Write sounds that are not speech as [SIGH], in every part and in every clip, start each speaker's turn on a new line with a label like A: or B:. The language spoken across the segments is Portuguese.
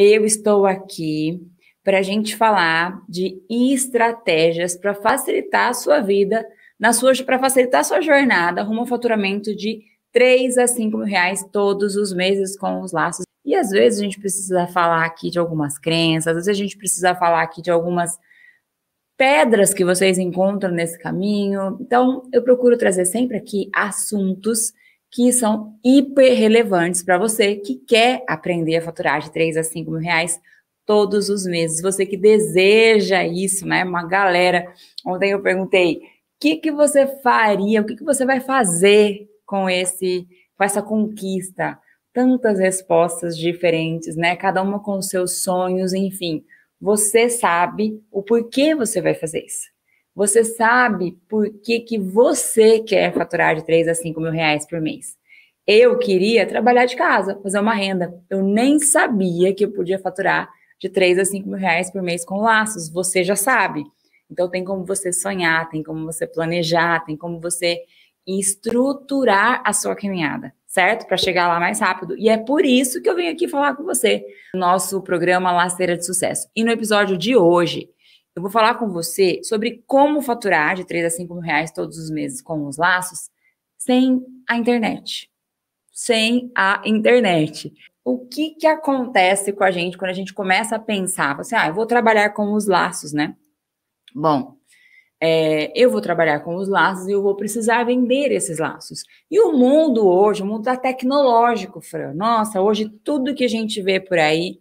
A: Eu estou aqui para a gente falar de estratégias para facilitar a sua vida, na sua para facilitar a sua jornada rumo ao faturamento de 3 a 5 mil reais todos os meses com os laços. E às vezes a gente precisa falar aqui de algumas crenças, às vezes a gente precisa falar aqui de algumas pedras que vocês encontram nesse caminho. Então, eu procuro trazer sempre aqui assuntos que são hiper relevantes para você que quer aprender a faturar de 3 a 5 mil reais todos os meses. Você que deseja isso, né? Uma galera. Ontem eu perguntei: o que, que você faria, o que, que você vai fazer com esse, com essa conquista? Tantas respostas diferentes, né? Cada uma com seus sonhos, enfim. Você sabe o porquê você vai fazer isso. Você sabe por que, que você quer faturar de 3 a 5 mil reais por mês. Eu queria trabalhar de casa, fazer uma renda. Eu nem sabia que eu podia faturar de 3 a 5 mil reais por mês com laços. Você já sabe. Então tem como você sonhar, tem como você planejar, tem como você estruturar a sua caminhada, certo? Para chegar lá mais rápido. E é por isso que eu venho aqui falar com você, nosso programa Lasteira de Sucesso. E no episódio de hoje, eu vou falar com você sobre como faturar de 3 a 5 mil reais todos os meses com os laços sem a internet. Sem a internet. O que, que acontece com a gente quando a gente começa a pensar? Você, assim, ah, eu vou trabalhar com os laços, né? Bom, é, eu vou trabalhar com os laços e eu vou precisar vender esses laços. E o mundo hoje, o mundo está tecnológico, Fran. Nossa, hoje tudo que a gente vê por aí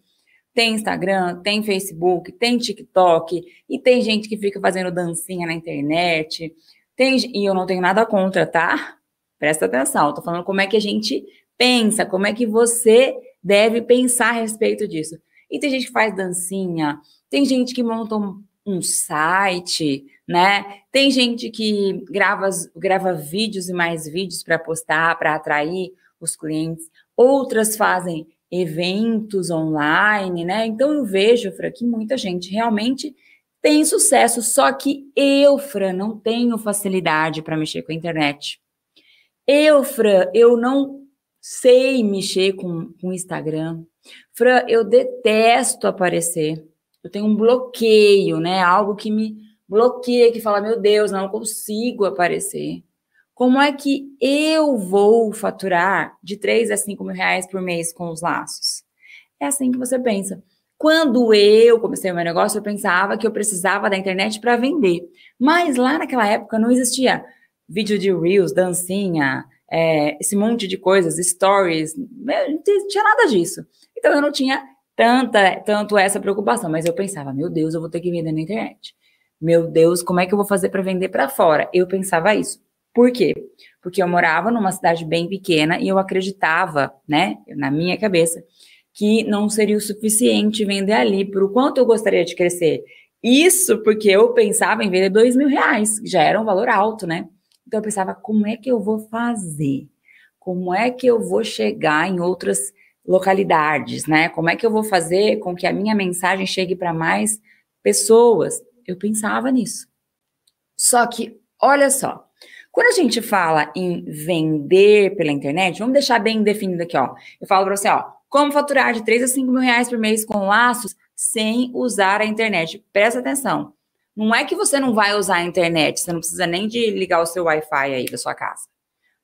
A: tem Instagram, tem Facebook, tem TikTok, e tem gente que fica fazendo dancinha na internet. Tem, e eu não tenho nada contra, tá? Presta atenção, tô falando como é que a gente pensa, como é que você deve pensar a respeito disso. E tem gente que faz dancinha, tem gente que monta um, um site, né? Tem gente que grava, grava vídeos e mais vídeos para postar, para atrair os clientes. Outras fazem eventos online, né? Então eu vejo, Fran, que muita gente realmente tem sucesso, só que eu, Fran, não tenho facilidade para mexer com a internet. Eu, Fran, eu não sei mexer com o Instagram. Fran, eu detesto aparecer. Eu tenho um bloqueio, né? Algo que me bloqueia, que fala, meu Deus, não consigo aparecer. Como é que eu vou faturar de 3 a 5 mil reais por mês com os laços? É assim que você pensa. Quando eu comecei o meu negócio, eu pensava que eu precisava da internet para vender. Mas lá naquela época não existia vídeo de Reels, dancinha, é, esse monte de coisas, stories, né, não tinha nada disso. Então eu não tinha tanta, tanto essa preocupação, mas eu pensava, meu Deus, eu vou ter que vender na internet. Meu Deus, como é que eu vou fazer para vender para fora? Eu pensava isso. Por quê? Porque eu morava numa cidade bem pequena e eu acreditava, né, na minha cabeça, que não seria o suficiente vender ali por o quanto eu gostaria de crescer. Isso porque eu pensava em vender dois mil reais, que já era um valor alto, né? Então eu pensava, como é que eu vou fazer? Como é que eu vou chegar em outras localidades, né? Como é que eu vou fazer com que a minha mensagem chegue para mais pessoas? Eu pensava nisso. Só que, olha só, quando a gente fala em vender pela internet, vamos deixar bem definido aqui, ó. Eu falo para você, ó, como faturar de 3 a 5 mil reais por mês com laços sem usar a internet. Presta atenção. Não é que você não vai usar a internet, você não precisa nem de ligar o seu Wi-Fi aí da sua casa.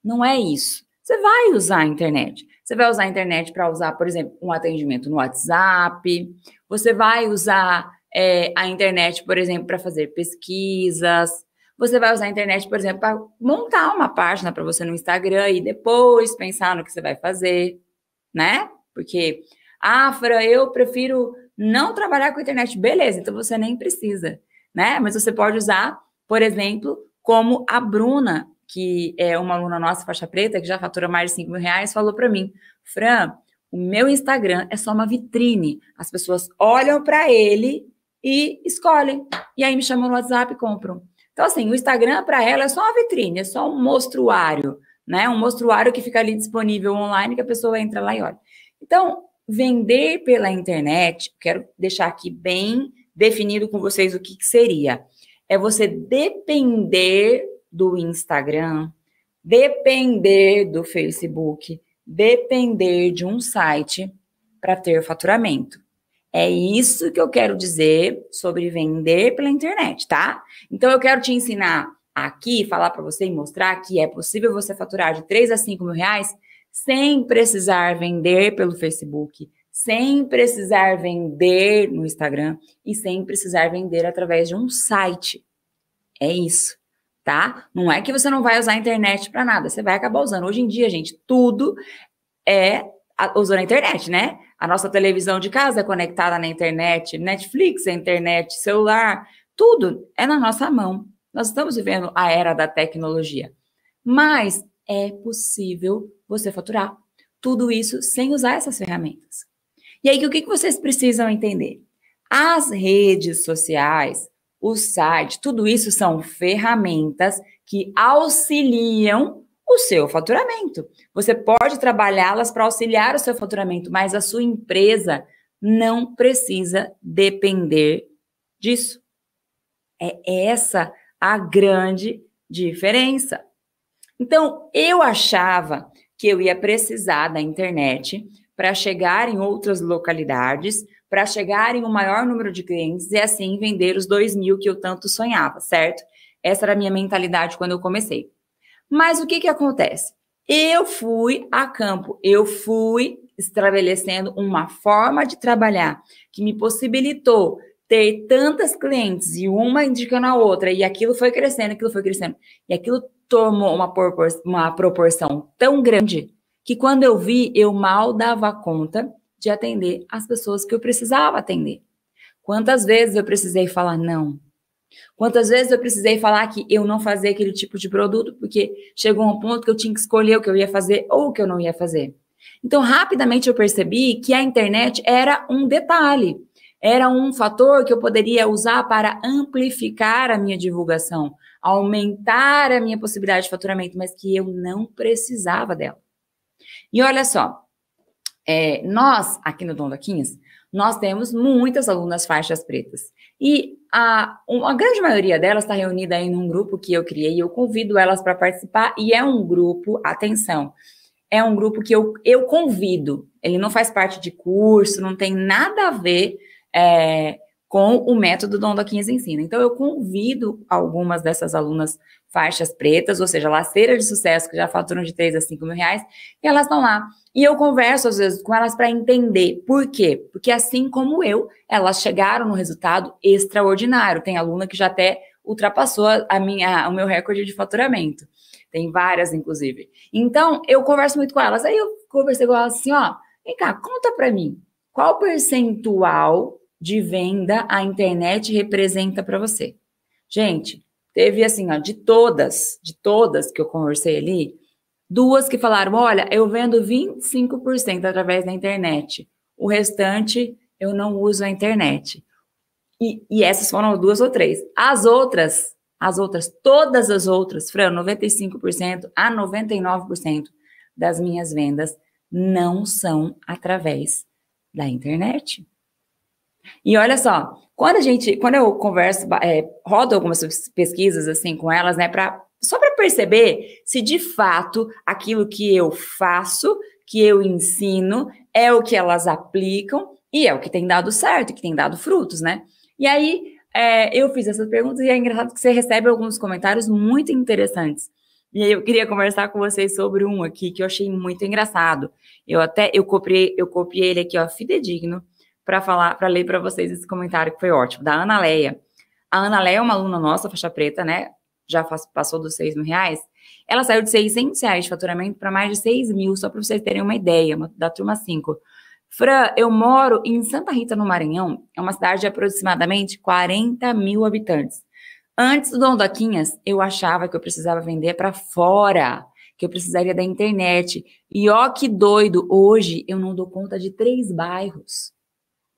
A: Não é isso. Você vai usar a internet. Você vai usar a internet para usar, por exemplo, um atendimento no WhatsApp. Você vai usar é, a internet, por exemplo, para fazer pesquisas. Você vai usar a internet, por exemplo, para montar uma página para você no Instagram e depois pensar no que você vai fazer, né? Porque, ah, Fran, eu prefiro não trabalhar com internet. Beleza, então você nem precisa, né? Mas você pode usar, por exemplo, como a Bruna, que é uma aluna nossa, faixa preta, que já fatura mais de 5 mil reais, falou para mim, Fran, o meu Instagram é só uma vitrine. As pessoas olham para ele e escolhem. E aí me chamam no WhatsApp e compram. Então, assim, o Instagram para ela é só uma vitrine, é só um mostruário, né? Um mostruário que fica ali disponível online, que a pessoa entra lá e olha. Então, vender pela internet, quero deixar aqui bem definido com vocês o que, que seria. É você depender do Instagram, depender do Facebook, depender de um site para ter faturamento. É isso que eu quero dizer sobre vender pela internet, tá? Então eu quero te ensinar aqui, falar para você e mostrar que é possível você faturar de 3 a 5 mil reais sem precisar vender pelo Facebook, sem precisar vender no Instagram e sem precisar vender através de um site. É isso, tá? Não é que você não vai usar a internet para nada, você vai acabar usando. Hoje em dia, gente, tudo é usando a internet, né? A nossa televisão de casa é conectada na internet, Netflix é internet, celular, tudo é na nossa mão. Nós estamos vivendo a era da tecnologia. Mas é possível você faturar tudo isso sem usar essas ferramentas. E aí, o que vocês precisam entender? As redes sociais, o site, tudo isso são ferramentas que auxiliam o seu faturamento. Você pode trabalhá-las para auxiliar o seu faturamento, mas a sua empresa não precisa depender disso. É essa a grande diferença. Então, eu achava que eu ia precisar da internet para chegar em outras localidades, para chegar em um maior número de clientes e assim vender os dois mil que eu tanto sonhava, certo? Essa era a minha mentalidade quando eu comecei. Mas o que, que acontece? Eu fui a campo, eu fui estabelecendo uma forma de trabalhar que me possibilitou ter tantas clientes e uma indicando a outra, e aquilo foi crescendo, aquilo foi crescendo, e aquilo tomou uma, uma proporção tão grande que quando eu vi, eu mal dava conta de atender as pessoas que eu precisava atender. Quantas vezes eu precisei falar não? Quantas vezes eu precisei falar que eu não fazia aquele tipo de produto, porque chegou um ponto que eu tinha que escolher o que eu ia fazer ou o que eu não ia fazer. Então, rapidamente eu percebi que a internet era um detalhe, era um fator que eu poderia usar para amplificar a minha divulgação, aumentar a minha possibilidade de faturamento, mas que eu não precisava dela. E olha só, é, nós aqui no Dom Dondoquinhas, nós temos muitas alunas faixas pretas. E a, a grande maioria delas está reunida em um grupo que eu criei, eu convido elas para participar, e é um grupo, atenção, é um grupo que eu, eu convido. Ele não faz parte de curso, não tem nada a ver é, com o método Dom Doquinhas Ensina. Então, eu convido algumas dessas alunas faixas pretas, ou seja, laceiras de sucesso, que já faturam de 3 a 5 mil reais, e elas estão lá e eu converso às vezes com elas para entender por quê? Porque assim como eu, elas chegaram no resultado extraordinário. Tem aluna que já até ultrapassou a minha, o meu recorde de faturamento. Tem várias, inclusive. Então, eu converso muito com elas. Aí eu conversei com elas assim, ó, vem cá, conta para mim, qual percentual de venda a internet representa para você? Gente, teve assim, ó, de todas, de todas que eu conversei ali, Duas que falaram: olha, eu vendo 25% através da internet, o restante eu não uso a internet. E, e essas foram duas ou três. As outras, as outras, todas as outras, Fran, 95% a 99% das minhas vendas não são através da internet. E olha só, quando a gente, quando eu converso, é, rodo algumas pesquisas assim com elas, né, para só para perceber se de fato aquilo que eu faço, que eu ensino, é o que elas aplicam e é o que tem dado certo, que tem dado frutos, né? E aí é, eu fiz essas perguntas e é engraçado que você recebe alguns comentários muito interessantes. E aí eu queria conversar com vocês sobre um aqui que eu achei muito engraçado. Eu até eu copiei, eu copiei ele aqui, ó, fidedigno, para falar, para ler para vocês esse comentário que foi ótimo da Ana Leia. A Ana Leia é uma aluna nossa, faixa preta, né? já passou dos 6 mil reais, ela saiu de 600 reais de faturamento para mais de 6 mil, só para vocês terem uma ideia, uma, da turma 5. Fran, eu moro em Santa Rita, no Maranhão, é uma cidade de aproximadamente 40 mil habitantes. Antes do Dondoquinhas, eu achava que eu precisava vender para fora, que eu precisaria da internet. E ó que doido, hoje eu não dou conta de três bairros.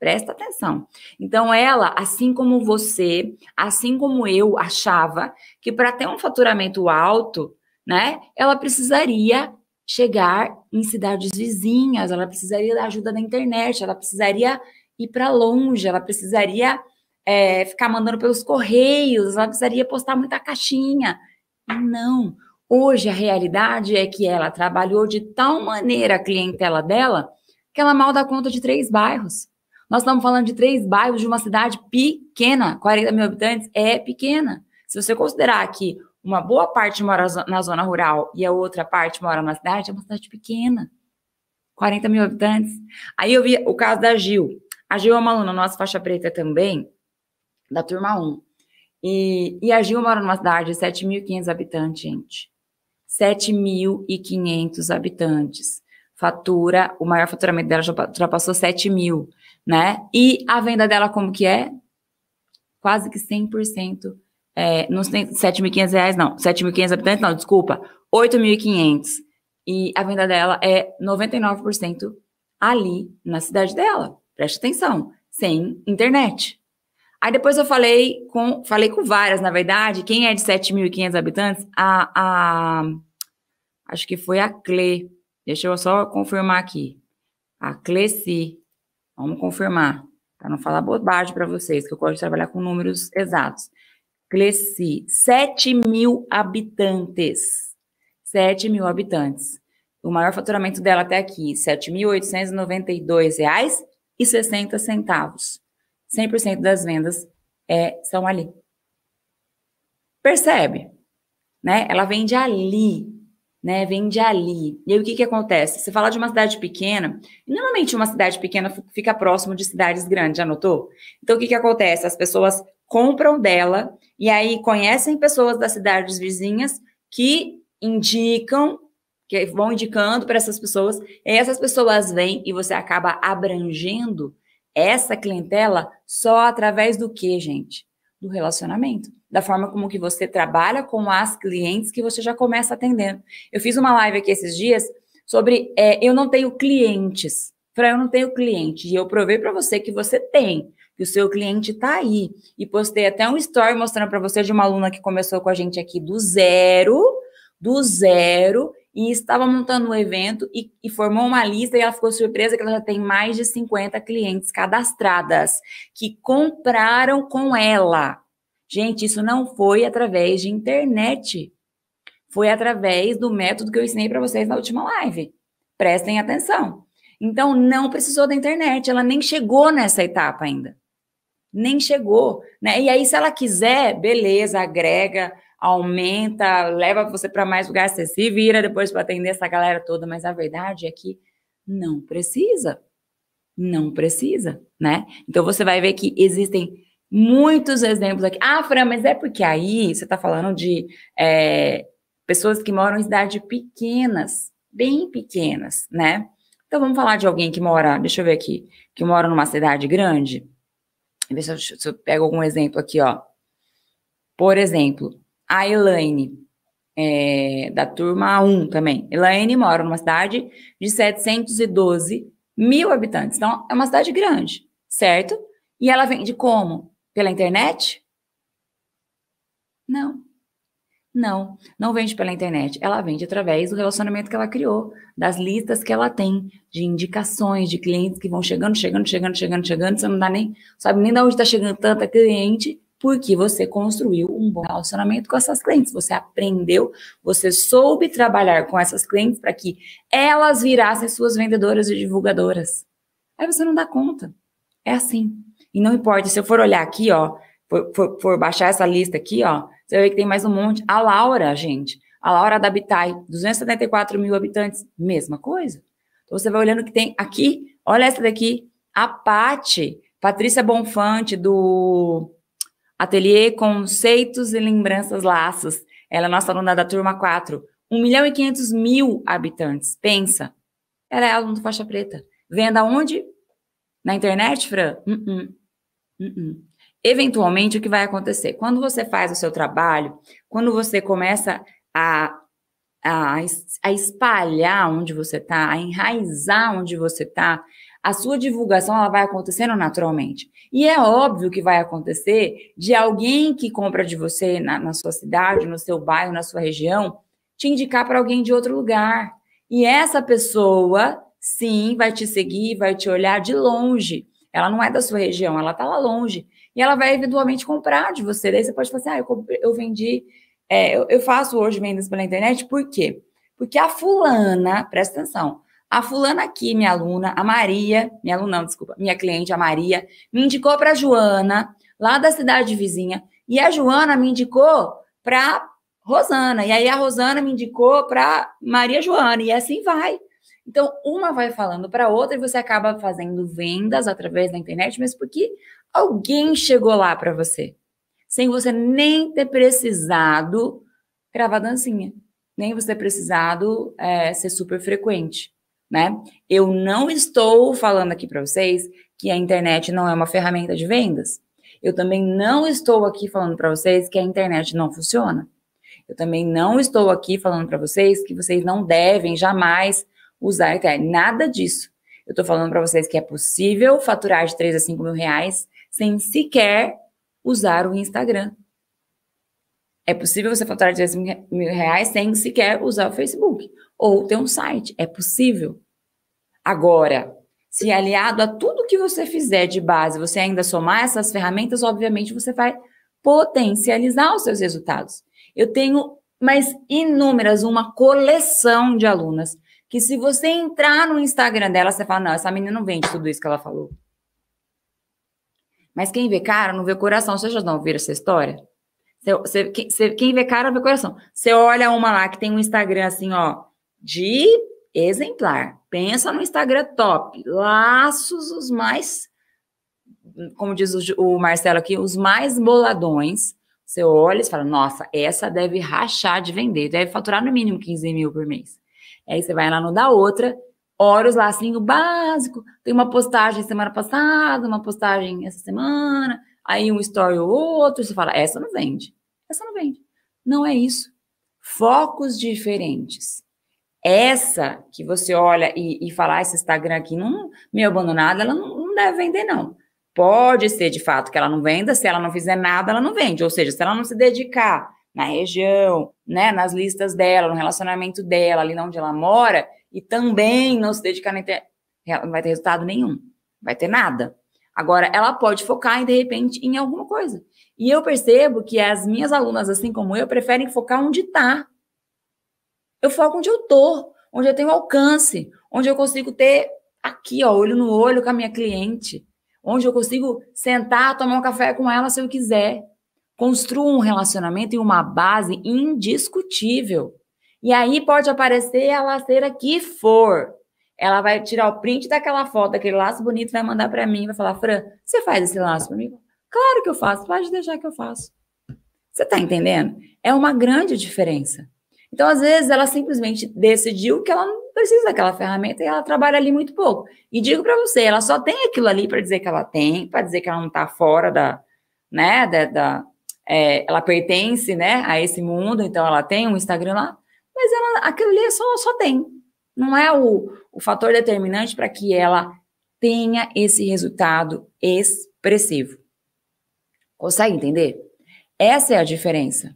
A: Presta atenção. Então, ela, assim como você, assim como eu, achava que para ter um faturamento alto, né, ela precisaria chegar em cidades vizinhas, ela precisaria da ajuda da internet, ela precisaria ir para longe, ela precisaria é, ficar mandando pelos correios, ela precisaria postar muita caixinha. Não. Hoje a realidade é que ela trabalhou de tal maneira a clientela dela que ela mal dá conta de três bairros. Nós estamos falando de três bairros de uma cidade pequena, 40 mil habitantes é pequena. Se você considerar que uma boa parte mora na zona rural e a outra parte mora na cidade, é uma cidade pequena, 40 mil habitantes. Aí eu vi o caso da Gil. A Gil é uma aluna nossa faixa preta também, da turma 1. E, e a Gil mora numa cidade de 7.500 habitantes, gente. 7.500 habitantes. Fatura, o maior faturamento dela já ultrapassou 7 mil né? E a venda dela como que é? Quase que 100%, é, não tem 7.500 reais não, 7.500 habitantes não, desculpa, 8.500. E a venda dela é 99% ali na cidade dela. Preste atenção, sem internet. Aí depois eu falei com, falei com várias, na verdade, quem é de 7.500 habitantes, a, a, acho que foi a Cle, deixa eu só confirmar aqui, a Cleci, Vamos confirmar, para não falar bobagem para vocês, que eu gosto de trabalhar com números exatos. Cleci, 7 mil habitantes. 7 mil habitantes. O maior faturamento dela até aqui, R$ 7.892,60. 100% das vendas é, são ali. Percebe? Né? Ela vende ali né? ali. E aí o que, que acontece? Você fala de uma cidade pequena, e normalmente uma cidade pequena fica próximo de cidades grandes, já notou? Então o que, que acontece? As pessoas compram dela e aí conhecem pessoas das cidades vizinhas que indicam, que vão indicando para essas pessoas, e essas pessoas vêm e você acaba abrangendo essa clientela só através do que, gente? do relacionamento, da forma como que você trabalha com as clientes que você já começa atendendo. Eu fiz uma live aqui esses dias sobre é, eu não tenho clientes. Para eu não tenho cliente e eu provei para você que você tem, que o seu cliente está aí. E postei até um story mostrando para você de uma aluna que começou com a gente aqui do zero, do zero e estava montando um evento e, e, formou uma lista e ela ficou surpresa que ela já tem mais de 50 clientes cadastradas que compraram com ela. Gente, isso não foi através de internet. Foi através do método que eu ensinei para vocês na última live. Prestem atenção. Então, não precisou da internet, ela nem chegou nessa etapa ainda. Nem chegou, né? E aí, se ela quiser, beleza, agrega, aumenta, leva você para mais lugares você se vira depois para atender essa galera toda, mas a verdade é que não precisa. Não precisa, né? Então você vai ver que existem muitos exemplos aqui. Ah, Fran, mas é porque aí você está falando de é, pessoas que moram em cidades pequenas, bem pequenas, né? Então vamos falar de alguém que mora, deixa eu ver aqui, que mora numa cidade grande. Deixa eu, se eu pego algum exemplo aqui, ó. Por exemplo, a Elaine, é, da turma 1 também. Elaine mora numa cidade de 712 mil habitantes. Então, é uma cidade grande, certo? E ela vende como? Pela internet? Não. Não, não vende pela internet. Ela vende através do relacionamento que ela criou, das listas que ela tem, de indicações de clientes que vão chegando, chegando, chegando, chegando, chegando. Você não dá nem, sabe nem de onde está chegando tanta cliente porque você construiu um bom relacionamento com essas clientes. Você aprendeu, você soube trabalhar com essas clientes para que elas virassem suas vendedoras e divulgadoras. Aí você não dá conta. É assim. E não importa, se eu for olhar aqui, ó, for, for, for baixar essa lista aqui, ó, você vê que tem mais um monte. A Laura, gente, a Laura da Habitat, 274 mil habitantes, mesma coisa. Então você vai olhando que tem aqui, olha essa daqui, a Pati, Patrícia Bonfante, do Ateliê Conceitos e Lembranças Laços. Ela é nossa aluna da turma 4. 1 milhão e 500 mil habitantes. Pensa. Ela é aluna do faixa preta. Venda onde? Na internet, Fran? Uh -uh. Uh Eventualmente, o que vai acontecer? Quando você faz o seu trabalho, quando você começa a a, a, espalhar onde você está, a enraizar onde você está, a sua divulgação ela vai acontecendo naturalmente. E é óbvio que vai acontecer de alguém que compra de você na, na sua cidade, no seu bairro, na sua região, te indicar para alguém de outro lugar. E essa pessoa, sim, vai te seguir, vai te olhar de longe. Ela não é da sua região, ela está lá longe. E ela vai eventualmente comprar de você. Daí você pode falar assim: ah, eu, comprei, eu vendi, é, eu, eu faço hoje vendas pela internet, por quê? Porque a fulana, presta atenção, a fulana aqui, minha aluna, a Maria, minha aluna não, desculpa, minha cliente, a Maria, me indicou para a Joana, lá da cidade vizinha, e a Joana me indicou para Rosana, e aí a Rosana me indicou para Maria Joana, e assim vai. Então, uma vai falando para outra e você acaba fazendo vendas através da internet, mas porque alguém chegou lá para você, sem você nem ter precisado gravar dancinha, nem você ter precisado é, ser super frequente né? Eu não estou falando aqui para vocês que a internet não é uma ferramenta de vendas. Eu também não estou aqui falando para vocês que a internet não funciona. Eu também não estou aqui falando para vocês que vocês não devem jamais usar a internet. Nada disso. Eu estou falando para vocês que é possível faturar de 3 a 5 mil reais sem sequer usar o Instagram. É possível você faturar de 3 mil reais sem sequer usar o Facebook ou ter um site. É possível. Agora, se aliado a tudo que você fizer de base, você ainda somar essas ferramentas, obviamente você vai potencializar os seus resultados. Eu tenho mais inúmeras, uma coleção de alunas que se você entrar no Instagram dela, você fala, não, essa menina não vende tudo isso que ela falou. Mas quem vê cara não vê coração. Vocês já não ouviram essa história? Você, você, quem vê cara vê coração. Você olha uma lá que tem um Instagram assim, ó, de exemplar. Pensa no Instagram top, laços os mais, como diz o, Marcelo aqui, os mais boladões. Você olha e fala, nossa, essa deve rachar de vender, deve faturar no mínimo 15 mil por mês. Aí você vai lá no da outra, ora os lacinhos básico, tem uma postagem semana passada, uma postagem essa semana, aí um story ou outro, você fala, essa não vende, essa não vende. Não é isso. Focos diferentes essa que você olha e, e fala, ah, esse Instagram aqui não meio abandonado, ela não, não deve vender, não. Pode ser de fato que ela não venda, se ela não fizer nada, ela não vende. Ou seja, se ela não se dedicar na região, né, nas listas dela, no relacionamento dela, ali onde ela mora, e também não se dedicar na internet, não vai ter resultado nenhum, vai ter nada. Agora, ela pode focar, de repente, em alguma coisa. E eu percebo que as minhas alunas, assim como eu, preferem focar onde está. Eu foco onde eu estou, onde eu tenho alcance, onde eu consigo ter aqui, ó, olho no olho com a minha cliente, onde eu consigo sentar, tomar um café com ela se eu quiser. Construo um relacionamento e uma base indiscutível. E aí pode aparecer a laceira que for. Ela vai tirar o print daquela foto, daquele laço bonito, vai mandar para mim, vai falar: Fran, você faz esse laço comigo? Claro que eu faço, pode deixar que eu faço. Você está entendendo? É uma grande diferença. Então, às vezes, ela simplesmente decidiu que ela não precisa daquela ferramenta e ela trabalha ali muito pouco. E digo para você, ela só tem aquilo ali para dizer que ela tem, para dizer que ela não está fora da, né, da, da é, ela pertence, né, a esse mundo, então ela tem um Instagram lá, mas ela, aquilo ali é só, só tem. Não é o, o fator determinante para que ela tenha esse resultado expressivo. Consegue entender? Essa é a diferença.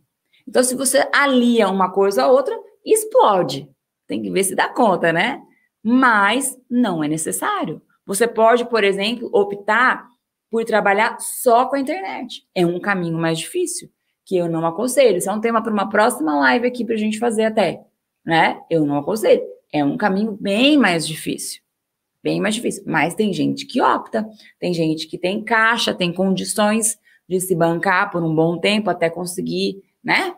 A: Então, se você alia uma coisa a outra, explode. Tem que ver se dá conta, né? Mas não é necessário. Você pode, por exemplo, optar por trabalhar só com a internet. É um caminho mais difícil, que eu não aconselho. Isso é um tema para uma próxima live aqui para a gente fazer até, né? Eu não aconselho. É um caminho bem mais difícil. Bem mais difícil. Mas tem gente que opta, tem gente que tem caixa, tem condições de se bancar por um bom tempo até conseguir, né?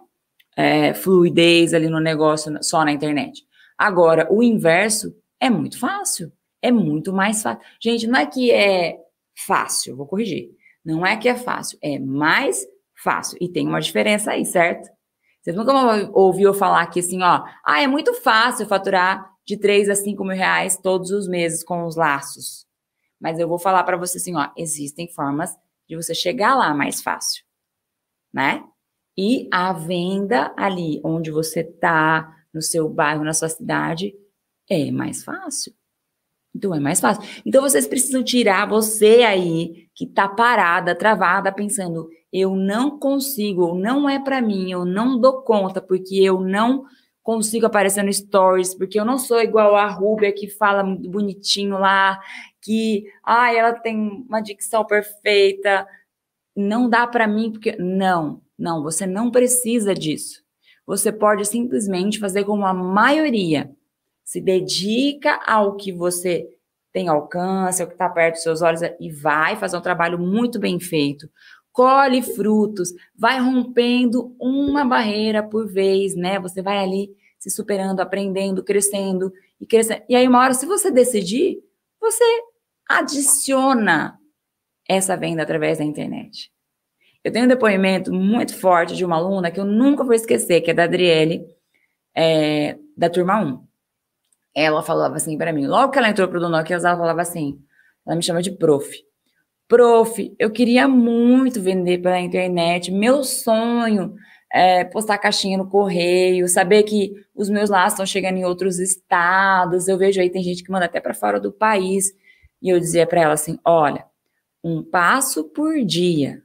A: é, fluidez ali no negócio só na internet. Agora, o inverso é muito fácil. É muito mais fácil. Gente, não é que é fácil, vou corrigir. Não é que é fácil, é mais fácil. E tem uma diferença aí, certo? Vocês nunca ouviram falar aqui assim, ó, ah, é muito fácil faturar de 3 a 5 mil reais todos os meses com os laços. Mas eu vou falar para você assim, ó, existem formas de você chegar lá mais fácil, né? e a venda ali onde você está, no seu bairro, na sua cidade, é mais fácil. Então é mais fácil. Então vocês precisam tirar você aí que tá parada, travada, pensando, eu não consigo, ou não é para mim, eu não dou conta porque eu não consigo aparecer no stories, porque eu não sou igual a Rubia que fala muito bonitinho lá, que ah ela tem uma dicção perfeita, não dá para mim porque não. Não, você não precisa disso. Você pode simplesmente fazer como a maioria. Se dedica ao que você tem alcance, ao que está perto dos seus olhos e vai fazer um trabalho muito bem feito. Colhe frutos, vai rompendo uma barreira por vez, né? Você vai ali se superando, aprendendo, crescendo e crescendo. E aí, uma hora, se você decidir, você adiciona essa venda através da internet. Eu tenho um depoimento muito forte de uma aluna que eu nunca vou esquecer, que é da Adriele, é, da turma 1. Ela falava assim para mim, logo que ela entrou pro Donokias, ela falava assim, ela me chama de prof. Prof, eu queria muito vender pela internet, meu sonho é postar caixinha no correio, saber que os meus laços estão chegando em outros estados, eu vejo aí tem gente que manda até para fora do país. E eu dizia para ela assim: olha, um passo por dia,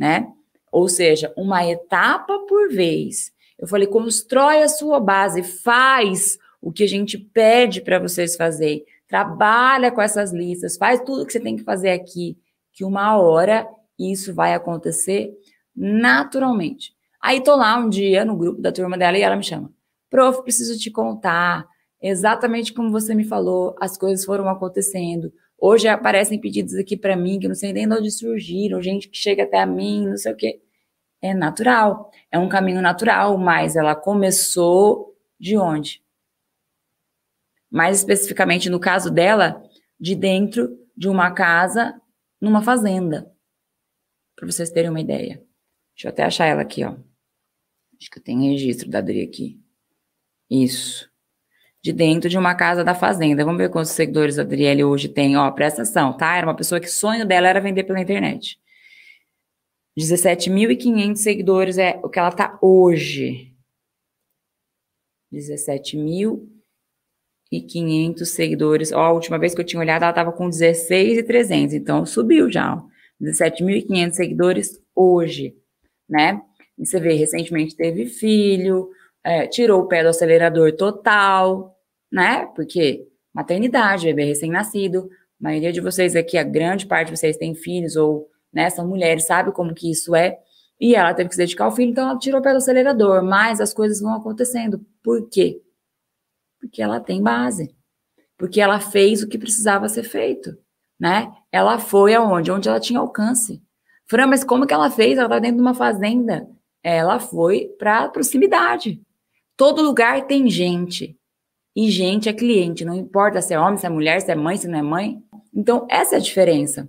A: né? Ou seja, uma etapa por vez. Eu falei, constrói a sua base, faz o que a gente pede para vocês fazer, trabalha com essas listas, faz tudo que você tem que fazer aqui, que uma hora isso vai acontecer naturalmente. Aí tô lá um dia no grupo da turma dela e ela me chama. Prof, preciso te contar exatamente como você me falou, as coisas foram acontecendo. Hoje aparecem pedidos aqui para mim que eu não sei nem de onde surgiram, gente que chega até a mim, não sei o quê. É natural, é um caminho natural, mas ela começou de onde? Mais especificamente no caso dela, de dentro de uma casa numa fazenda. Para vocês terem uma ideia. Deixa eu até achar ela aqui, ó. Acho que eu tenho registro da Adri aqui. Isso de dentro de uma casa da fazenda. Vamos ver quantos seguidores a Adriele hoje tem. Ó, presta atenção, tá? Era uma pessoa que sonho dela era vender pela internet. 17.500 seguidores é o que ela tá hoje. 17.500 seguidores. Ó, a última vez que eu tinha olhado, ela tava com 16.300. Então, subiu já. 17.500 seguidores hoje, né? E você vê, recentemente teve filho, é, tirou o pé do acelerador total, né? Porque maternidade, bebê recém-nascido, a maioria de vocês aqui, a grande parte de vocês tem filhos ou né, são mulheres, sabe como que isso é. E ela teve que se dedicar ao filho, então ela tirou o pé do acelerador, mas as coisas vão acontecendo. Por quê? Porque ela tem base. Porque ela fez o que precisava ser feito, né? Ela foi aonde? Onde ela tinha alcance. Fran, mas como que ela fez? Ela tá dentro de uma fazenda. Ela foi para proximidade. Todo lugar tem gente. E gente é cliente, não importa se é homem, se é mulher, se é mãe, se não é mãe. Então, essa é a diferença.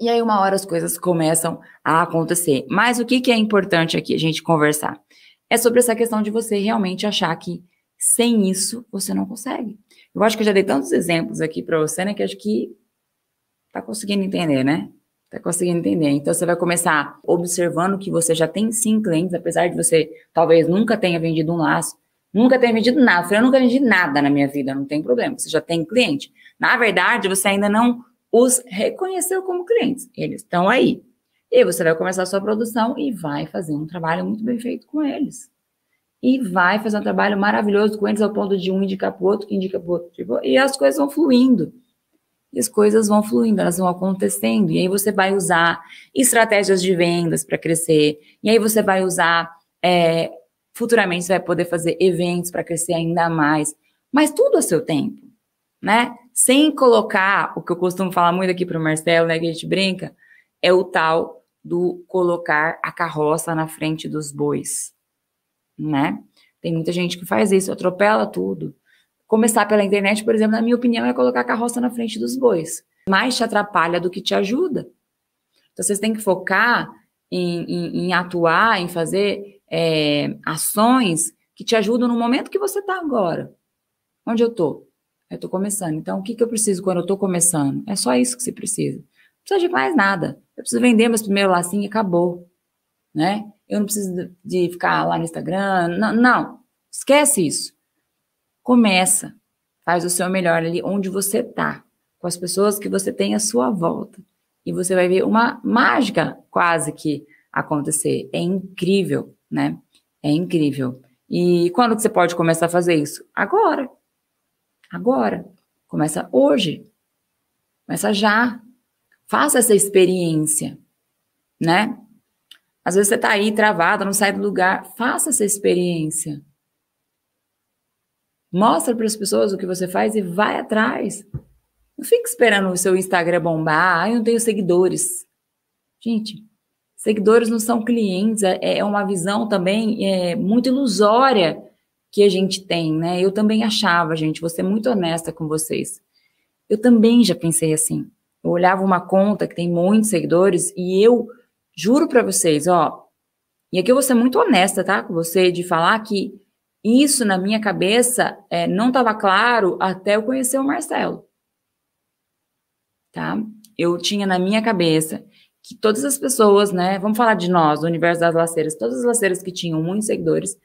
A: E aí, uma hora as coisas começam a acontecer. Mas o que, que é importante aqui a gente conversar? É sobre essa questão de você realmente achar que sem isso você não consegue. Eu acho que eu já dei tantos exemplos aqui para você, né, que acho que tá conseguindo entender, né? Tá conseguindo entender? Então você vai começar observando que você já tem sim clientes, apesar de você talvez nunca tenha vendido um laço, nunca tenha vendido nada. Eu, falei, eu nunca vendi nada na minha vida, não tem problema. Você já tem cliente. Na verdade, você ainda não os reconheceu como clientes. Eles estão aí. E você vai começar a sua produção e vai fazer um trabalho muito bem feito com eles. E vai fazer um trabalho maravilhoso com eles ao ponto de um indicar para o outro, indica para o outro. Tipo, e as coisas vão fluindo e as coisas vão fluindo, elas vão acontecendo. E aí você vai usar estratégias de vendas para crescer, e aí você vai usar. É, futuramente você vai poder fazer eventos para crescer ainda mais. Mas tudo a seu tempo, né? Sem colocar o que eu costumo falar muito aqui para o Marcelo, né? Que a gente brinca, é o tal do colocar a carroça na frente dos bois, né? Tem muita gente que faz isso, atropela tudo. Começar pela internet, por exemplo, na minha opinião, é colocar a carroça na frente dos bois. Mais te atrapalha do que te ajuda. Então, vocês têm que focar em, em, em atuar, em fazer é, ações que te ajudam no momento que você está agora. Onde eu estou? Eu estou começando. Então, o que, que eu preciso quando eu estou começando? É só isso que você precisa. Não precisa de mais nada. Eu preciso vender meus primeiros lacinhos e acabou. Né? Eu não preciso de ficar lá no Instagram. Não, não. esquece isso. Começa, faz o seu melhor ali onde você tá, com as pessoas que você tem à sua volta. E você vai ver uma mágica quase que acontecer. É incrível, né? É incrível. E quando que você pode começar a fazer isso? Agora. Agora. Começa hoje. Começa já. Faça essa experiência, né? Às vezes você tá aí travado, não sai do lugar. Faça essa experiência. Mostra para as pessoas o que você faz e vai atrás. Não fique esperando o seu Instagram bombar. Ah, eu não tenho seguidores. Gente, seguidores não são clientes. É, é uma visão também é, muito ilusória que a gente tem, né? Eu também achava, gente, vou ser muito honesta com vocês. Eu também já pensei assim. Eu olhava uma conta que tem muitos seguidores e eu juro para vocês, ó. E aqui eu vou ser muito honesta, tá? Com você, de falar que isso, na minha cabeça, é, não estava claro até eu conhecer o Marcelo. Tá? Eu tinha na minha cabeça que todas as pessoas, né? Vamos falar de nós, do universo das laceiras, todas as laceiras que tinham muitos seguidores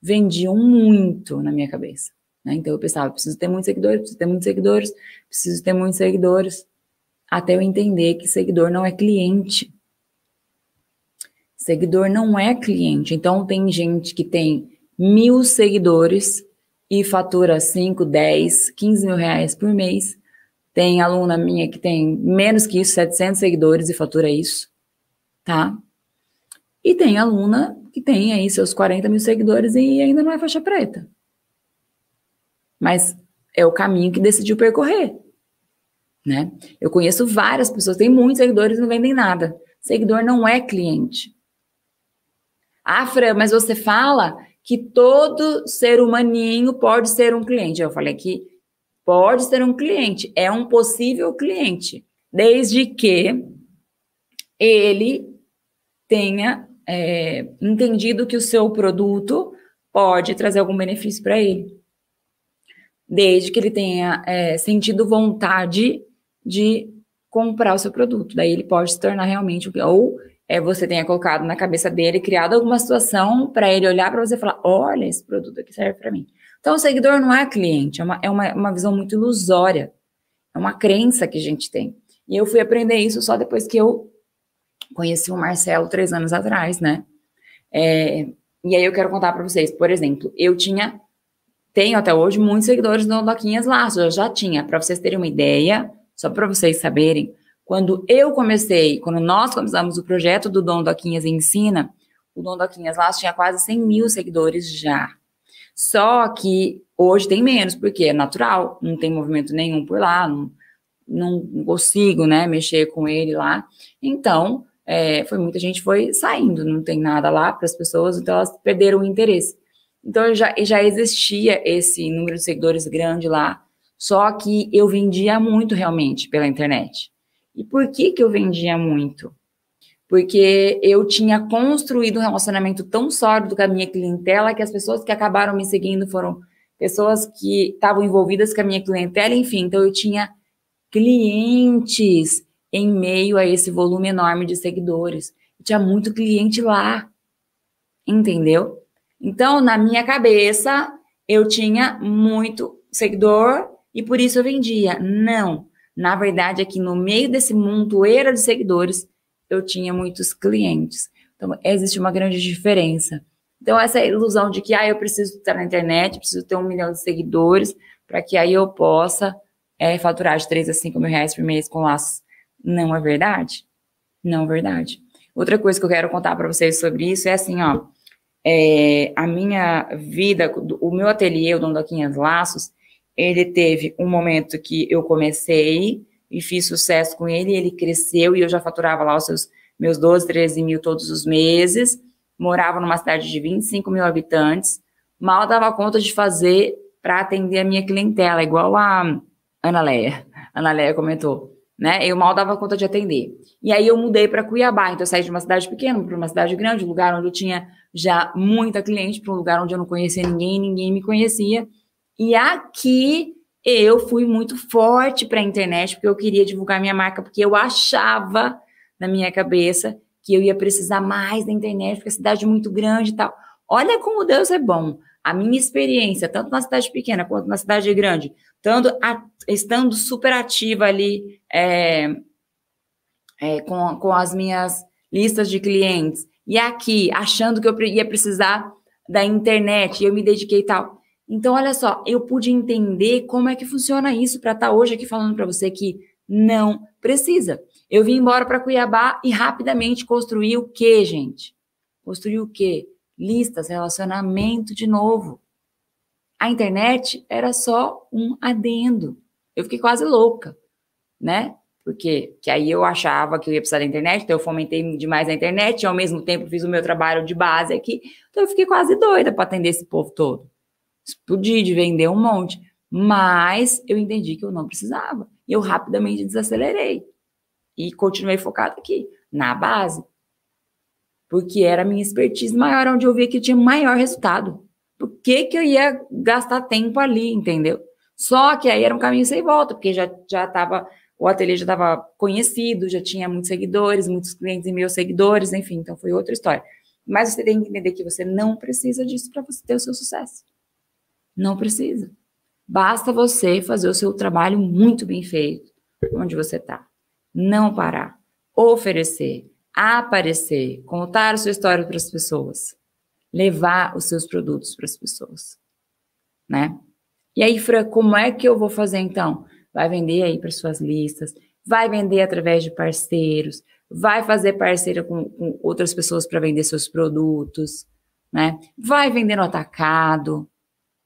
A: vendiam muito na minha cabeça. Né? Então eu pensava, preciso ter muitos seguidores, preciso ter muitos seguidores, preciso ter muitos seguidores, até eu entender que seguidor não é cliente. Seguidor não é cliente. Então tem gente que tem mil seguidores e fatura 5, 10, 15 mil reais por mês. Tem aluna minha que tem menos que isso, 700 seguidores e fatura isso, tá? E tem aluna que tem aí seus 40 mil seguidores e ainda não é faixa preta. Mas é o caminho que decidiu percorrer, né? Eu conheço várias pessoas, tem muitos seguidores e não vendem nada. Seguidor não é cliente. Ah, Fran, mas você fala que todo ser humaninho pode ser um cliente. Eu falei que pode ser um cliente, é um possível cliente, desde que ele tenha é, entendido que o seu produto pode trazer algum benefício para ele. Desde que ele tenha é, sentido vontade de comprar o seu produto. Daí ele pode se tornar realmente, ou é, você tenha colocado na cabeça dele, criado alguma situação para ele olhar para você e falar: olha, esse produto aqui serve para mim. Então, o seguidor não é cliente, é uma, é uma, uma visão muito ilusória, é uma crença que a gente tem. E eu fui aprender isso só depois que eu conheci o Marcelo três anos atrás, né? É, e aí eu quero contar para vocês, por exemplo, eu tinha, tenho até hoje muitos seguidores do Doquinhas Laços, eu já tinha, para vocês terem uma ideia, só para vocês saberem, quando eu comecei, quando nós começamos o projeto do Dom Doquinhas Ensina, o Dom Doquinhas lá tinha quase 100 mil seguidores já. Só que hoje tem menos, porque é natural, não tem movimento nenhum por lá, não, não consigo, né, mexer com ele lá. Então, é, foi muita gente foi saindo, não tem nada lá para as pessoas, então elas perderam o interesse. Então já, já existia esse número de seguidores grande lá, só que eu vendia muito realmente pela internet. E por que, que eu vendia muito? Porque eu tinha construído um relacionamento tão sólido com a minha clientela que as pessoas que acabaram me seguindo foram pessoas que estavam envolvidas com a minha clientela, enfim. Então, eu tinha clientes em meio a esse volume enorme de seguidores. Eu tinha muito cliente lá, entendeu? Então, na minha cabeça, eu tinha muito seguidor e por isso eu vendia. Não. Na verdade, é que no meio desse montoeira de seguidores, eu tinha muitos clientes. Então, existe uma grande diferença. Então, essa ilusão de que, ah, eu preciso estar na internet, preciso ter um milhão de seguidores, para que aí eu possa é, faturar de 3 a 5 mil reais por mês com laços. Não é verdade? Não é verdade. Outra coisa que eu quero contar para vocês sobre isso é assim, ó. É, a minha vida, o meu ateliê, o Dom Doquinhas Laços, ele teve um momento que eu comecei e fiz sucesso com ele, ele cresceu e eu já faturava lá os seus, meus 12, 13 mil todos os meses. Morava numa cidade de 25 mil habitantes, mal dava conta de fazer para atender a minha clientela, igual a Ana Leia. Ana Leia comentou, né? Eu mal dava conta de atender. E aí eu mudei para Cuiabá, então eu saí de uma cidade pequena para uma cidade grande, um lugar onde eu tinha já muita cliente, para um lugar onde eu não conhecia ninguém, ninguém me conhecia. E aqui eu fui muito forte para a internet, porque eu queria divulgar minha marca, porque eu achava na minha cabeça que eu ia precisar mais da internet, porque a cidade é muito grande e tal. Olha como Deus é bom. A minha experiência, tanto na cidade pequena quanto na cidade grande, tanto a, estando super ativa ali é, é, com, com as minhas listas de clientes, e aqui, achando que eu ia precisar da internet, eu me dediquei e tal. Então, olha só, eu pude entender como é que funciona isso para estar tá hoje aqui falando para você que não precisa. Eu vim embora para Cuiabá e rapidamente construí o quê, gente? Construí o quê? Listas, relacionamento de novo. A internet era só um adendo. Eu fiquei quase louca, né? Porque que aí eu achava que eu ia precisar da internet, então eu fomentei demais a internet e ao mesmo tempo fiz o meu trabalho de base aqui. Então eu fiquei quase doida para atender esse povo todo explodir, de vender um monte. Mas eu entendi que eu não precisava. E eu rapidamente desacelerei. E continuei focado aqui, na base. Porque era a minha expertise maior, onde eu via que eu tinha maior resultado. Por que, que eu ia gastar tempo ali, entendeu? Só que aí era um caminho sem volta, porque já já estava o ateliê já estava conhecido, já tinha muitos seguidores, muitos clientes e meus seguidores, enfim, então foi outra história. Mas você tem que entender que você não precisa disso para você ter o seu sucesso. Não precisa. Basta você fazer o seu trabalho muito bem feito, onde você está. Não parar. Oferecer, aparecer, contar a sua história para as pessoas, levar os seus produtos para as pessoas, né? E aí, Fran, como é que eu vou fazer então? Vai vender aí para suas listas, vai vender através de parceiros, vai fazer parceira com, com outras pessoas para vender seus produtos, né? Vai vender no atacado,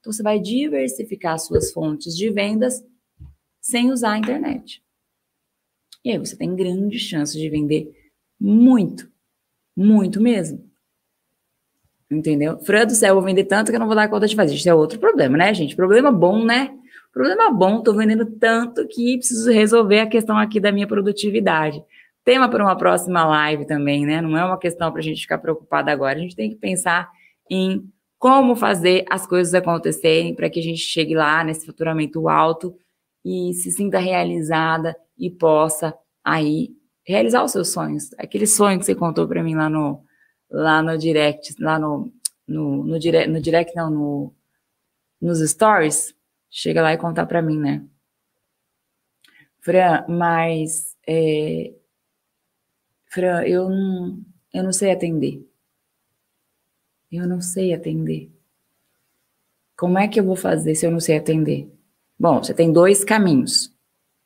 A: então, você vai diversificar suas fontes de vendas sem usar a internet. E aí você tem grande chance de vender muito, muito mesmo. Entendeu? Fran do céu, eu vou vender tanto que eu não vou dar conta de fazer. Isso é outro problema, né, gente? Problema bom, né? Problema bom, tô vendendo tanto que preciso resolver a questão aqui da minha produtividade. Tema para uma próxima live também, né? Não é uma questão para a gente ficar preocupada agora. A gente tem que pensar em como fazer as coisas acontecerem para que a gente chegue lá nesse faturamento alto e se sinta realizada e possa aí realizar os seus sonhos. Aquele sonho que você contou para mim lá no lá no direct, lá no no, no, dire, no direct não, no, nos stories, chega lá e contar para mim, né? Fran, mas é, Fran, eu não, eu não sei atender. Eu não sei atender. Como é que eu vou fazer se eu não sei atender? Bom, você tem dois caminhos.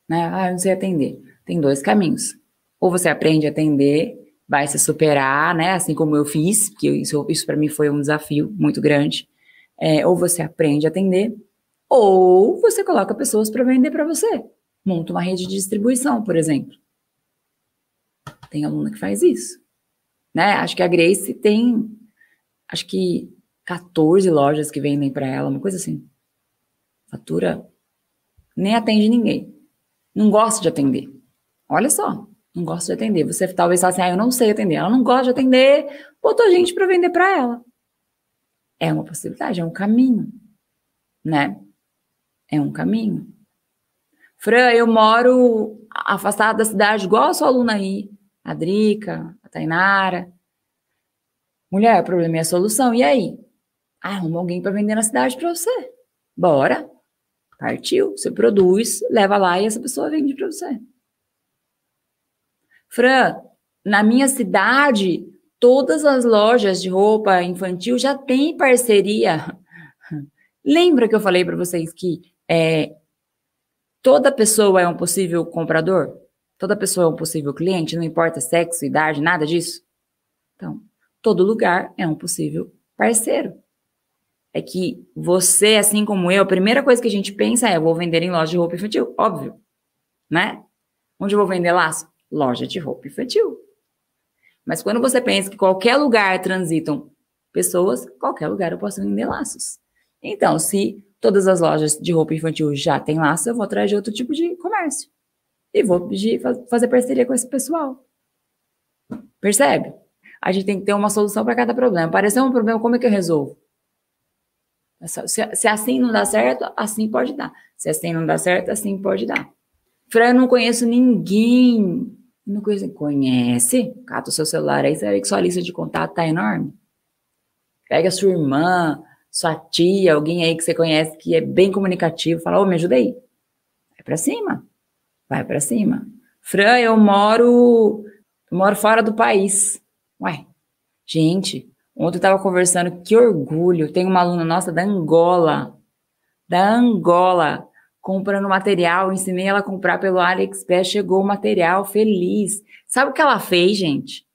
A: Né? Ah, eu não sei atender. Tem dois caminhos. Ou você aprende a atender, vai se superar, né? Assim como eu fiz, que isso, isso para mim foi um desafio muito grande. É, ou você aprende a atender, ou você coloca pessoas para vender para você. Monta uma rede de distribuição, por exemplo. Tem aluna que faz isso. Né? Acho que a Grace tem acho que 14 lojas que vendem para ela, uma coisa assim. Fatura nem atende ninguém. Não gosta de atender. Olha só, não gosta de atender. Você talvez fale assim, ah, eu não sei atender. Ela não gosta de atender, botou gente para vender para ela. É uma possibilidade, é um caminho, né? É um caminho. Fran, eu moro afastada da cidade, igual a sua aluna aí, a Drica, a Tainara. Mulher, o problema é a solução. E aí? Arruma alguém para vender na cidade para você. Bora. Partiu. Você produz, leva lá e essa pessoa vende para você. Fran, na minha cidade, todas as lojas de roupa infantil já têm parceria. Lembra que eu falei para vocês que é, toda pessoa é um possível comprador? Toda pessoa é um possível cliente? Não importa sexo, idade, nada disso? Então, todo lugar é um possível parceiro. É que você, assim como eu, a primeira coisa que a gente pensa é: eu vou vender em loja de roupa infantil, óbvio, né? Onde eu vou vender laço? Loja de roupa infantil. Mas quando você pensa que qualquer lugar transitam pessoas, qualquer lugar eu posso vender laços. Então, se todas as lojas de roupa infantil já têm laço, eu vou atrás de outro tipo de comércio. E vou pedir, fazer parceria com esse pessoal. Percebe? a gente tem que ter uma solução para cada problema. Apareceu um problema, como é que eu resolvo? É se, se, assim não dá certo, assim pode dar. Se assim não dá certo, assim pode dar. Fran, eu não conheço ninguém. Não conheço. Conhece? Cata o seu celular aí, você vê que sua lista de contato tá enorme. Pega sua irmã, sua tia, alguém aí que você conhece que é bem comunicativo, fala, ô, me ajuda aí. Vai pra cima. Vai pra cima. Fran, eu moro, eu moro fora do país. Ué, gente, ontem eu estava conversando, que orgulho, tem uma aluna nossa da Angola, da Angola, comprando material, ensinei ela a comprar pelo AliExpress, chegou o material, feliz. Sabe o que ela fez, gente?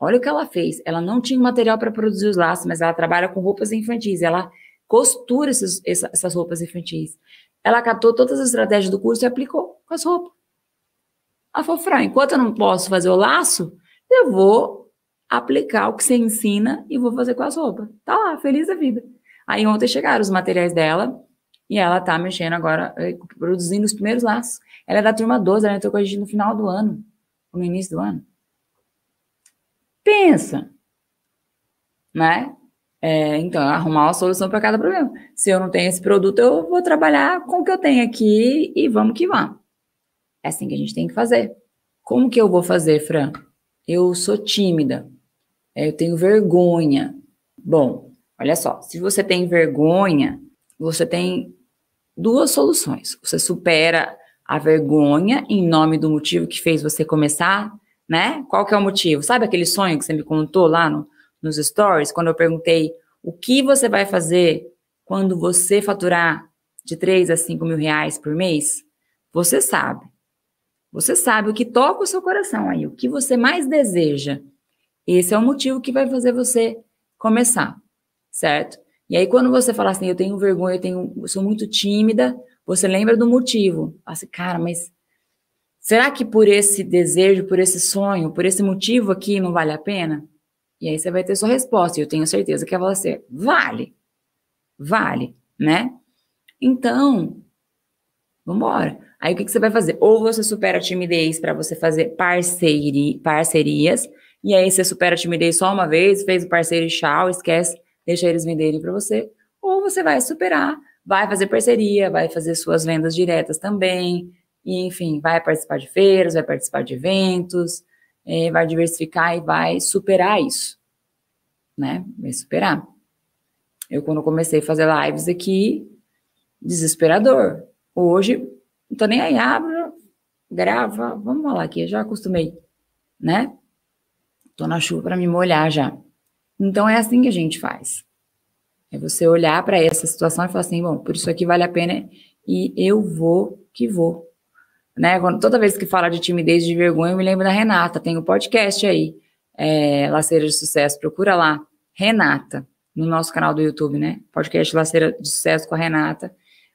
A: Olha o que ela fez. Ela não tinha material para produzir os laços, mas ela trabalha com roupas infantis, ela costura esses, essas roupas infantis. Ela catou todas as estratégias do curso e aplicou com as roupas. Ela falou, Fran, enquanto eu não posso fazer o laço, eu vou aplicar o que você ensina e vou fazer com as roupas. Tá lá, feliz da vida. Aí ontem chegaram os materiais dela e ela tá mexendo agora, eh, produzindo os primeiros laços. Ela é da turma 12, ela entrou com a gente no final do ano, no início do ano. Pensa, né? É, então, arrumar uma solução para cada problema. Se eu não tenho esse produto, eu vou trabalhar com o que eu tenho aqui e vamos que vamos. É assim que a gente tem que fazer. Como que eu vou fazer, Fran? eu sou tímida, é, eu tenho vergonha. Bom, olha só, se você tem vergonha, você tem duas soluções. Você supera a vergonha em nome do motivo que fez você começar, né? Qual que é o motivo? Sabe aquele sonho que você me contou lá no, nos stories, quando eu perguntei o que você vai fazer quando você faturar de 3 a 5 mil reais por mês? Você sabe. Você sabe o que toca o seu coração aí, o que você mais deseja. Esse é o motivo que vai fazer você começar, certo? E aí, quando você fala assim, eu tenho vergonha, eu, tenho, eu sou muito tímida, você lembra do motivo. Assim, cara, mas será que por esse desejo, por esse sonho, por esse motivo aqui não vale a pena? E aí você vai ter sua resposta. E eu tenho certeza que ela vai ser: vale, vale, né? Então, vamos embora. Aí o que, que você vai fazer? Ou você supera a timidez para você fazer parceri, parcerias, e aí você supera a timidez só uma vez, fez o parceiro e tchau, esquece, deixa eles venderem para você. Ou você vai superar, vai fazer parceria, vai fazer suas vendas diretas também, e enfim, vai participar de feiras, vai participar de eventos, é, vai diversificar e vai superar isso, né? Vai superar. Eu, quando comecei a fazer lives aqui, desesperador. Hoje, não tô nem aí, abro, grava, vamos falar aqui, eu já acostumei, né? Tô na chuva para me molhar já. Então é assim que a gente faz. É você olhar para essa situação e falar assim, bom, por isso aqui vale a pena e eu vou que vou. Né? Quando, toda vez que fala de timidez de vergonha, eu me lembro da Renata, tem um podcast aí, é, Laceira de Sucesso, procura lá, Renata, no nosso canal do YouTube, né? Podcast Laceira de Sucesso com a Renata.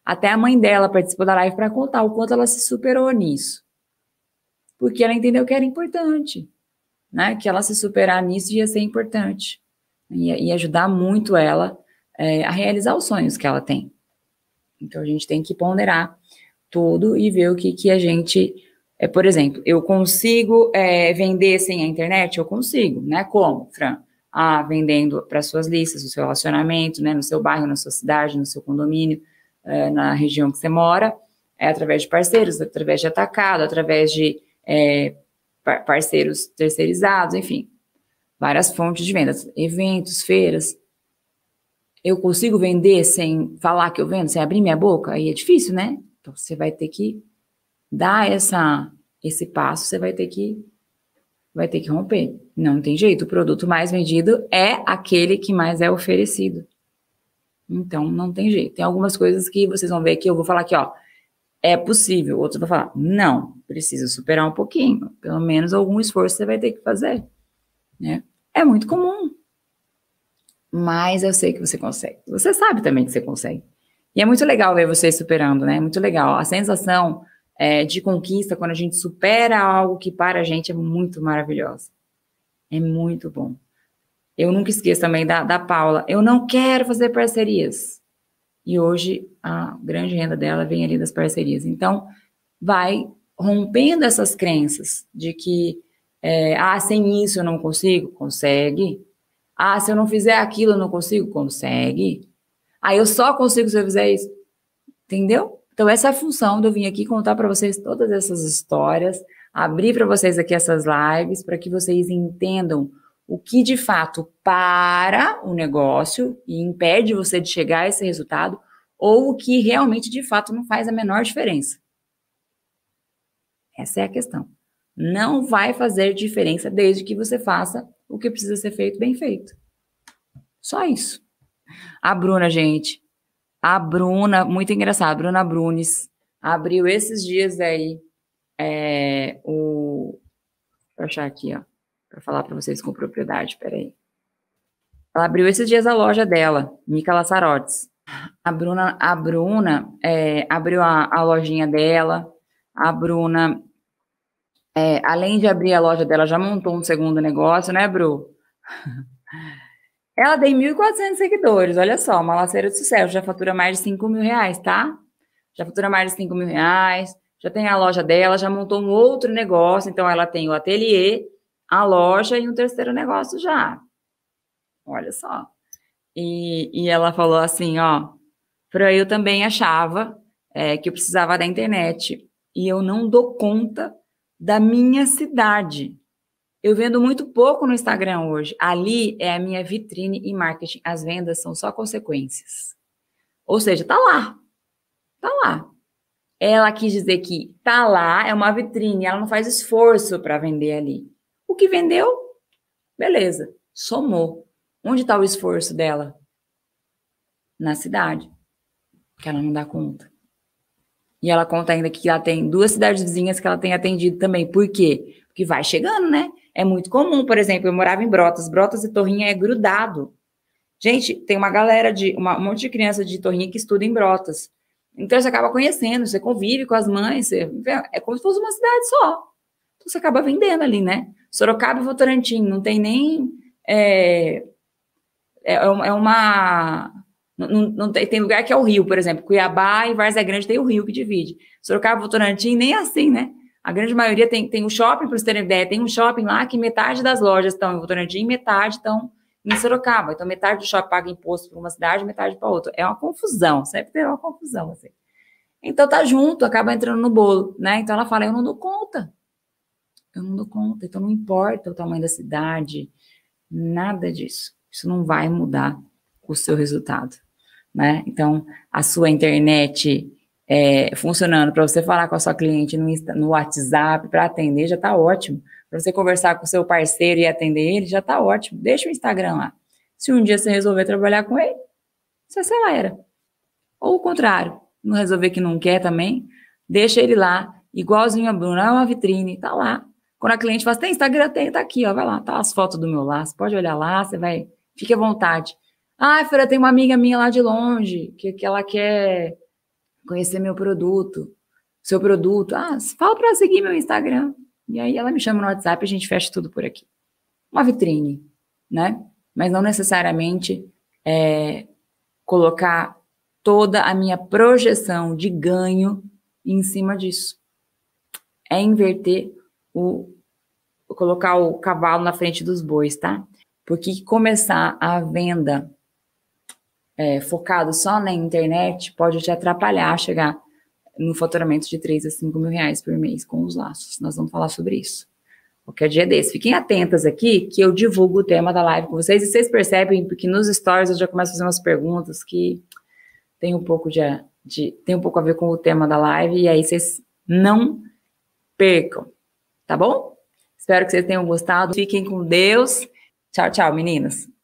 A: Até a mãe dela participou da live para contar o quanto ela se superou nisso. Porque ela entendeu que era importante, né? Que ela se superar nisso ia ser importante. Ia, ia ajudar muito ela é, a realizar os sonhos que ela tem. Então a gente tem que ponderar tudo e ver o que, que a gente. É, por exemplo, eu consigo é, vender sem a internet? Eu consigo, né? Como, Fran? Ah, vendendo para suas listas, o seu relacionamento, né? No seu bairro, na sua cidade, no seu condomínio é, na região que você mora, é através de parceiros, através de atacado, através de é, parceiros terceirizados, enfim, várias fontes de vendas, eventos, feiras. Eu consigo vender sem falar que eu vendo, sem abrir minha boca? Aí é difícil, né? Então você vai ter que dar essa, esse passo, você vai ter que vai ter que romper. Não tem jeito, o produto mais vendido é aquele que mais é oferecido. Então, não tem jeito. Tem algumas coisas que vocês vão ver que eu vou falar aqui, ó. É possível. Outros vão falar, não, precisa superar um pouquinho. Pelo menos algum esforço você vai ter que fazer. Né? É muito comum. Mas eu sei que você consegue. Você sabe também que você consegue. E é muito legal ver vocês superando, né? Muito legal. A sensação é, de conquista quando a gente supera algo que para a gente é muito maravilhosa. É muito bom. Eu nunca esqueço também da, da Paula. Eu não quero fazer parcerias. E hoje a grande renda dela vem ali das parcerias. Então, vai rompendo essas crenças de que, é, ah, sem isso eu não consigo? Consegue. Ah, se eu não fizer aquilo eu não consigo? Consegue. Ah, eu só consigo se eu fizer isso. Entendeu? Então, essa é a função de eu vir aqui contar para vocês todas essas histórias, abrir para vocês aqui essas lives, para que vocês entendam o que de fato para o negócio e impede você de chegar a esse resultado, ou o que realmente de fato não faz a menor diferença. Essa é a questão. Não vai fazer diferença desde que você faça o que precisa ser feito bem feito. Só isso. A Bruna, gente. A Bruna, muito engraçada, a Bruna Brunes, abriu esses dias aí é, o. Deixa eu achar aqui, ó para falar para vocês com propriedade, peraí. Ela abriu esses dias a loja dela, Mica Lazzarotes. A Bruna, a Bruna é, abriu a, a, lojinha dela. A Bruna, é, além de abrir a loja dela, já montou um segundo negócio, né, Bru? [LAUGHS] Ela tem 1.400 seguidores, olha só, uma laceira de sucesso. Já fatura mais de 5 mil reais, tá? Já fatura mais de 5 mil reais. Já tem a loja dela, já montou um outro negócio. Então, ela tem o ateliê a loja e um terceiro negócio já. Olha só. E, e ela falou assim, ó, Fran, eu também achava é, que eu precisava da internet e eu não dou conta da minha cidade. Eu vendo muito pouco no Instagram hoje. Ali é a minha vitrine e marketing. As vendas são só consequências. Ou seja, tá lá. Tá lá. Ela quis dizer que tá lá, é uma vitrine, ela não faz esforço para vender ali. O que vendeu, beleza, somou. Onde está o esforço dela? Na cidade, que ela não dá conta. E ela conta ainda que ela tem duas cidades vizinhas que ela tem atendido também. Por quê? Porque vai chegando, né? É muito comum, por exemplo, eu morava em Brotas. Brotas e Torrinha é grudado. Gente, tem uma galera de. Uma, um monte de criança de Torrinha que estuda em Brotas. Então você acaba conhecendo, você convive com as mães, você, é como se fosse uma cidade só. Então você acaba vendendo ali, né? Sorocaba e Votorantim, não tem nem. É, é, é, é uma. Não, não tem, tem, lugar que é o Rio, por exemplo. Cuiabá e Várzea Grande tem o Rio que divide. Sorocaba e Votorantim, nem é assim, né? A grande maioria tem, tem um shopping, para vocês terem ideia, tem um shopping lá que metade das lojas estão em Votorantim e metade estão em Sorocaba. Então, metade do shopping paga imposto para uma cidade, metade para outra. É uma confusão, sempre terá uma confusão, assim. Então, tá junto, acaba entrando no bolo, né? Então, ela fala, eu não dou conta eu não dou conta. Então não importa o tamanho da cidade, nada disso. Isso não vai mudar o seu resultado, né? Então a sua internet é, funcionando para você falar com a sua cliente no, Insta, no WhatsApp para atender já está ótimo. Para você conversar com o seu parceiro e atender ele já está ótimo. Deixa o Instagram lá. Se um dia você resolver trabalhar com ele, você acelera. Ou o contrário, não resolver que não quer também, deixa ele lá, igualzinho a Bruna, é uma vitrine, tá lá. Quando a cliente fala, assim, tem Instagram? Tem, tá aqui, ó, vai lá, tá as fotos do meu laço, pode olhar lá, você vai, fique à vontade. Ah, Fera, tem uma amiga minha lá de longe, que, que ela quer conhecer meu produto, seu produto. Ah, fala para seguir meu Instagram. E aí ela me chama no WhatsApp e a gente fecha tudo por aqui. Uma vitrine, né? Mas não necessariamente é, colocar toda a minha projeção de ganho em cima disso. É inverter o colocar o cavalo na frente dos bois, tá? Porque começar a venda é, focado só na internet pode te atrapalhar a chegar no faturamento de 3 a 5 mil reais por mês com os laços. Nós vamos falar sobre isso. Qualquer dia desse. Fiquem atentas aqui que eu divulgo o tema da live com vocês e vocês percebem que nos stories eu já começo a fazer umas perguntas que tem um pouco de, de tem um pouco a ver com o tema da live e aí vocês não percam, tá bom? Espero que vocês tenham gostado. Fiquem com Deus. Tchau, tchau, meninas.